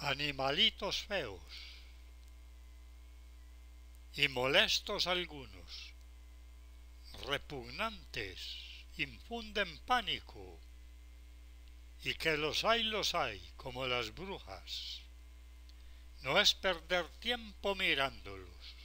animalitos feos y molestos algunos, repugnantes, infunden pánico, y que los hay los hay, como las brujas. No es perder tiempo mirándolos,